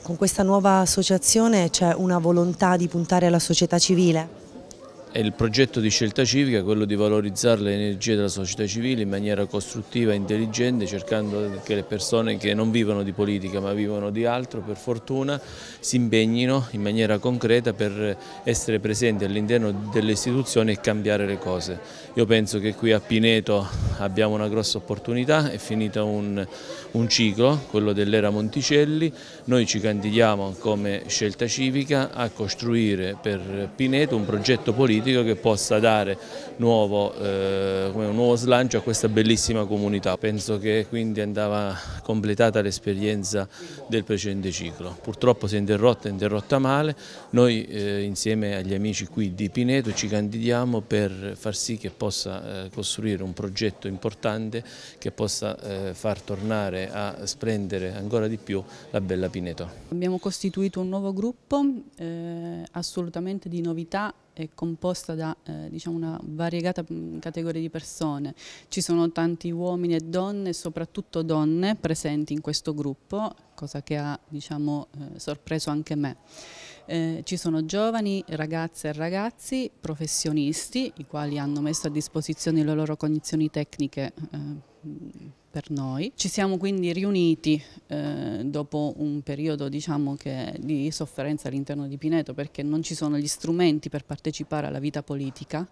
Con questa nuova associazione c'è una volontà di puntare alla società civile? E il progetto di scelta civica è quello di valorizzare le energie della società civile in maniera costruttiva e intelligente, cercando che le persone che non vivono di politica ma vivono di altro, per fortuna, si impegnino in maniera concreta per essere presenti all'interno delle istituzioni e cambiare le cose. Io penso che qui a Pineto abbiamo una grossa opportunità, è finito un, un ciclo, quello dell'era Monticelli, noi ci candidiamo come scelta civica a costruire per Pineto un progetto politico che possa dare nuovo, eh, un nuovo slancio a questa bellissima comunità. Penso che quindi andava completata l'esperienza del precedente ciclo. Purtroppo si è interrotta, interrotta male, noi eh, insieme agli amici qui di Pineto ci candidiamo per far sì che possa eh, costruire un progetto importante che possa eh, far tornare a splendere ancora di più la bella Pineto. Abbiamo costituito un nuovo gruppo eh, assolutamente di novità è composta da eh, diciamo una variegata mm, categoria di persone. Ci sono tanti uomini e donne, soprattutto donne, presenti in questo gruppo, cosa che ha diciamo, eh, sorpreso anche me. Eh, ci sono giovani, ragazze e ragazzi, professionisti, i quali hanno messo a disposizione le loro cognizioni tecniche eh, per noi. Ci siamo quindi riuniti eh, dopo un periodo diciamo, che, di sofferenza all'interno di Pineto perché non ci sono gli strumenti per partecipare alla vita politica.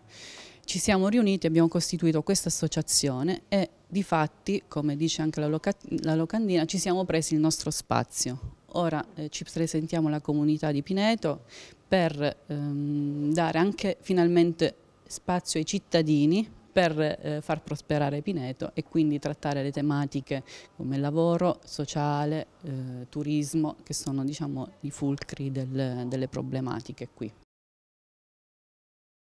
Ci siamo riuniti, abbiamo costituito questa associazione e di fatti, come dice anche la, loca la locandina, ci siamo presi il nostro spazio. Ora eh, ci presentiamo alla comunità di Pineto per ehm, dare anche finalmente spazio ai cittadini per eh, far prosperare Pineto e quindi trattare le tematiche come lavoro, sociale, eh, turismo, che sono diciamo, i fulcri del, delle problematiche qui.